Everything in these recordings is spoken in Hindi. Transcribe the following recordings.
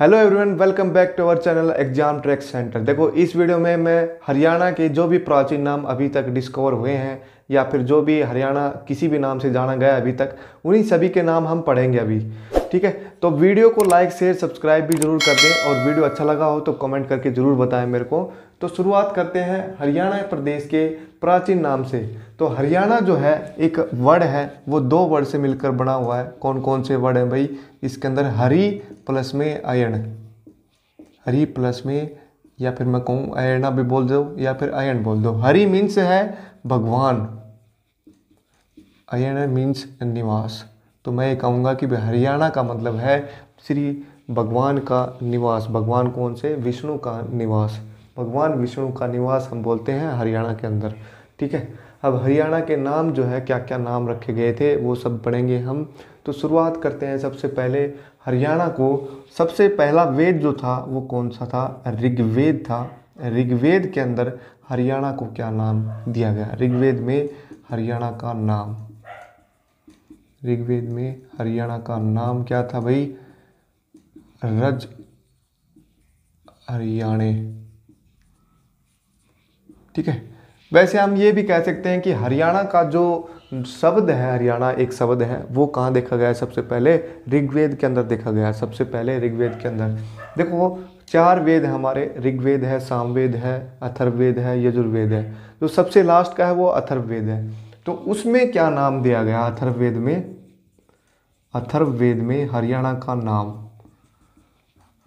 hello everyone welcome back to our channel exam track centre देखो इस वीडियो में मैं हरियाणा के जो भी प्राचीन नाम अभी तक डिस्कवर हुए हैं या फिर जो भी हरियाणा किसी भी नाम से जाना गया अभी तक उन्हीं सभी के नाम हम पढ़ेंगे अभी ठीक है तो वीडियो को लाइक शेयर सब्सक्राइब भी जरूर कर दें और वीडियो अच्छा लगा हो तो कमेंट करके ज़रूर बताएं मेरे को तो शुरुआत करते हैं हरियाणा प्रदेश के प्राचीन नाम से तो हरियाणा जो है एक वर्ड है वो दो वर्ड से मिलकर बना हुआ है कौन कौन से वर्ड हैं भाई इसके अंदर हरी प्लस में अयन हरी प्लस में या फिर मैं कहूँ अयना भी बोल दो या फिर अयन बोल दो हरी मीन्स है भगवान अयन मीन्स निवास तो मैं ये कहूँगा कि हरियाणा का मतलब है श्री भगवान का निवास भगवान कौन से विष्णु का निवास भगवान विष्णु का निवास हम बोलते हैं हरियाणा के अंदर ठीक है अब हरियाणा के नाम जो है क्या क्या नाम रखे गए थे वो सब पढ़ेंगे हम तो शुरुआत करते हैं सबसे पहले हरियाणा को सबसे पहला वेद जो था वो कौन सा था ऋग्वेद था ऋग्वेद के अंदर हरियाणा को क्या नाम दिया गया ऋग्वेद में हरियाणा का नाम ऋग्वेद में हरियाणा का नाम क्या था भाई रज हरियाणे ठीक है वैसे हम ये भी कह सकते हैं कि हरियाणा का जो शब्द है हरियाणा एक शब्द है वो कहाँ देखा गया है सबसे पहले ऋग्वेद के अंदर देखा गया है सबसे पहले ऋग्वेद के अंदर देखो चार वेद हमारे ऋग्वेद है सामवेद है अथर्ववेद है यजुर्वेद है जो सबसे लास्ट का है वो अथर्ववेद है तो उसमें क्या नाम दिया गया अथर्ववेद में अथर्ववेद में हरियाणा का नाम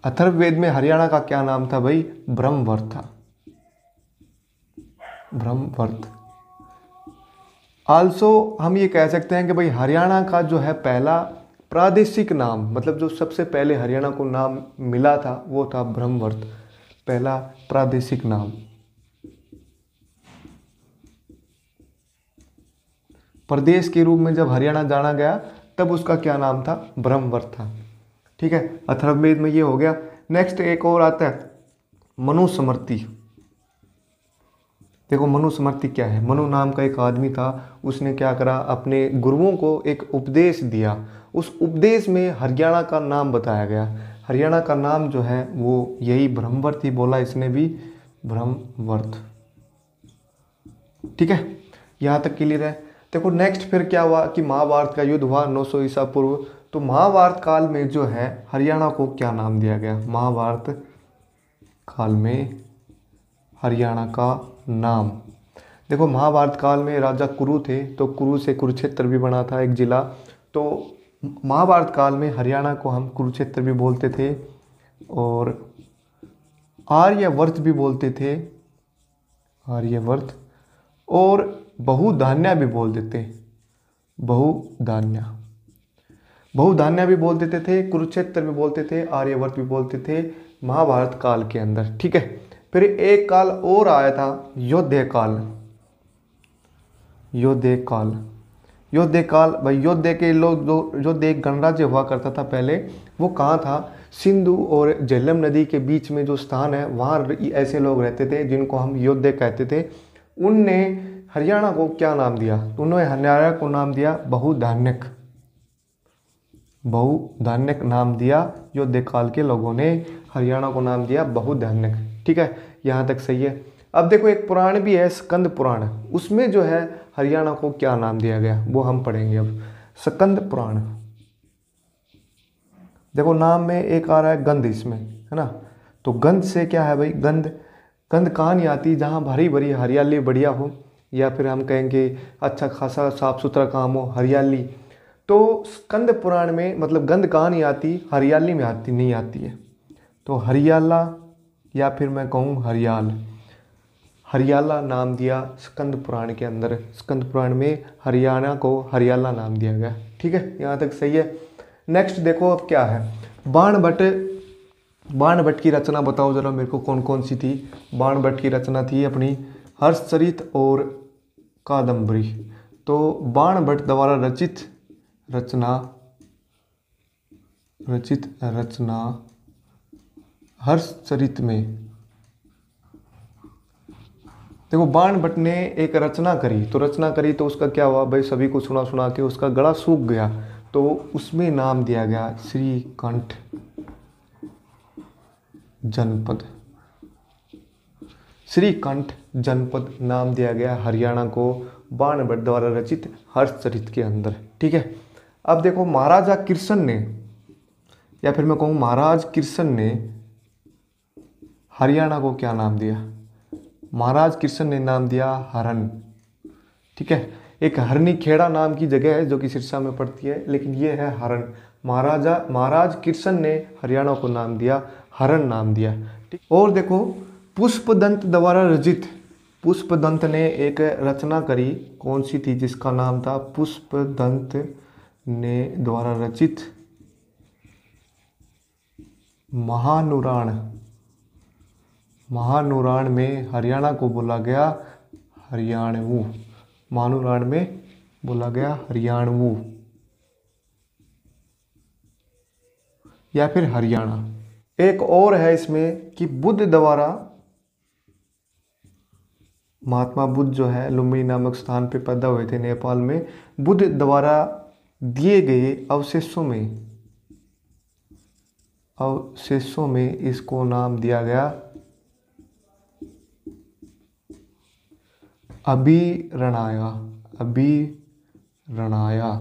अथर्ववेद में हरियाणा का क्या नाम था भाई ब्रह्मवर्थ था ब्रह्मवर्थ आल्सो हम ये कह सकते हैं कि भाई हरियाणा का जो है पहला प्रादेशिक नाम मतलब जो सबसे पहले हरियाणा को नाम मिला था वो था ब्रह्मवर्थ पहला प्रादेशिक नाम प्रदेश के रूप में जब हरियाणा जाना गया तब उसका क्या नाम था ब्रह्मवर था ठीक है अथर्वेद में ये हो गया नेक्स्ट एक और आता है मनुस्मृति देखो मनुस्मृति क्या है मनु नाम का एक आदमी था उसने क्या करा अपने गुरुओं को एक उपदेश दिया उस उपदेश में हरियाणा का नाम बताया गया हरियाणा का नाम जो है वो यही ब्रह्मवर्त ही बोला इसने भी ब्रह्मवर्त ठीक है यहाँ तक क्लियर है देखो नेक्स्ट फिर क्या हुआ कि महाभारत का युद्ध हुआ 900 ईसा पूर्व तो महाभारत काल में जो है हरियाणा को क्या नाम दिया गया महाभारत काल में हरियाणा का नाम देखो महाभारत काल में राजा कुरु थे तो कुरु से कुरुक्षेत्र भी बना था एक ज़िला तो महाभारत काल में हरियाणा को हम कुरुक्षेत्र भी बोलते थे और आर्यवर्त भी बोलते थे आर्यवर्त और बहुधान्या भी बोल देते बहुधान्या बहुधान्या भी बोल देते थे कुरुक्षेत्र भी बोलते थे आर्यवर्त भी बोलते थे महाभारत काल के अंदर ठीक है फिर एक काल और आया था योद्धे काल योद्धे काल योद्धे काल भाई योद्धे के लोग जो योद्ध एक गणराज्य हुआ करता था पहले वो कहाँ था सिंधु और झेलम नदी के बीच में जो स्थान है वहाँ ऐसे लोग रहते थे जिनको हम योद्धे कहते थे उनने हरियाणा को क्या नाम दिया तो उन्होंने हरियाणा को नाम दिया बहुधान्यक बहुधान्यक नाम दिया जो देखाल के लोगों ने हरियाणा को नाम दिया बहुधान्यक ठीक है यहाँ तक सही है अब देखो एक पुराण भी है स्कंद पुराण उसमें जो है हरियाणा को क्या नाम दिया गया वो हम पढ़ेंगे अब स्कंद पुराण देखो नाम में एक आ रहा है गंध इसमें है ना तो गंध से क्या है भाई गंध गंध कहानी आती जहाँ भरी भरी हरियाली बढ़िया हो या फिर हम कहेंगे अच्छा खासा साफ सुथरा काम हो हरियाली तो स्कंद पुराण में मतलब गंध कहाँ नहीं आती हरियाली में आती नहीं आती है तो हरियाला या फिर मैं कहूँ हरियाल हरियाला नाम दिया स्कंद पुराण के अंदर स्कंद पुराण में हरियाणा को हरियाला नाम दिया गया ठीक है यहाँ तक सही है नेक्स्ट देखो अब क्या है बाण भट्ट बाण भट्ट की रचना बताओ जरा मेरे को कौन कौन सी थी बाण भट्ट की रचना थी अपनी हर्षचरित और कादंबरी तो बाण भट्ट द्वारा रचित रचना रचित रचना हर्ष चरित में देखो बाण भट्ट ने एक रचना करी तो रचना करी तो उसका क्या हुआ भाई सभी को सुना सुना के उसका गला सूख गया तो उसमें नाम दिया गया श्रीकंठ जनपद श्रीकंठ जनपद नाम दिया गया हरियाणा को भट्ट द्वारा रचित हर्षचरित के अंदर ठीक है अब देखो महाराजा कृष्ण ने या फिर मैं कहूँ महाराज कृष्ण ने हरियाणा को क्या नाम दिया महाराज कृष्ण ने नाम दिया हरन ठीक है एक हरनी खेड़ा नाम की जगह है जो कि सिरसा में पड़ती है लेकिन ये है हरन महाराजा महाराज कृष्ण ने हरियाणा को नाम दिया हरन नाम दिया ठीक और देखो पुष्पदंत द्वारा रचित पुष्पदंत ने एक रचना करी कौन सी थी जिसका नाम था पुष्पदंत ने द्वारा रचित महानुराण महानुराण में हरियाणा को बोला गया हरियाणवु महानुराण में बोला गया हरियाणवु या फिर हरियाणा एक और है इसमें कि बुद्ध द्वारा महात्मा बुद्ध जो है लुम्बिनी नामक स्थान पर पैदा हुए थे नेपाल में बुद्ध द्वारा दिए गए अवशेषों में अवशेषों में इसको नाम दिया गया अभिरणाया अभिरणाया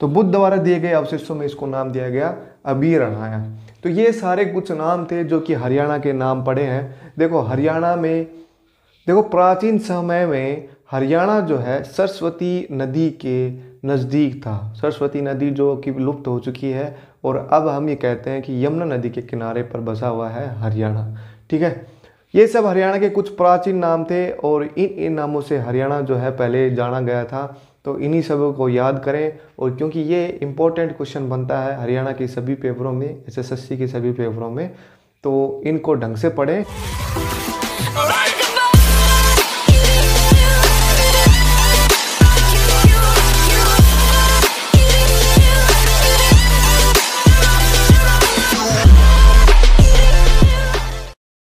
तो बुद्ध द्वारा दिए गए अवशेषों में इसको नाम दिया गया अभिरणाया तो ये सारे कुछ नाम थे जो कि हरियाणा के नाम पड़े हैं देखो हरियाणा में देखो प्राचीन समय में हरियाणा जो है सरस्वती नदी के नज़दीक था सरस्वती नदी जो कि लुप्त हो चुकी है और अब हम ये कहते हैं कि यमुना नदी के किनारे पर बसा हुआ है हरियाणा ठीक है ये सब हरियाणा के कुछ प्राचीन नाम थे और इन इन नामों से हरियाणा जो है पहले जाना गया था तो इन्हीं सब को याद करें और क्योंकि ये इम्पोर्टेंट क्वेश्चन बनता है हरियाणा के सभी पेपरों में एसएससी के सभी पेपरों में तो इनको ढंग से पढ़ें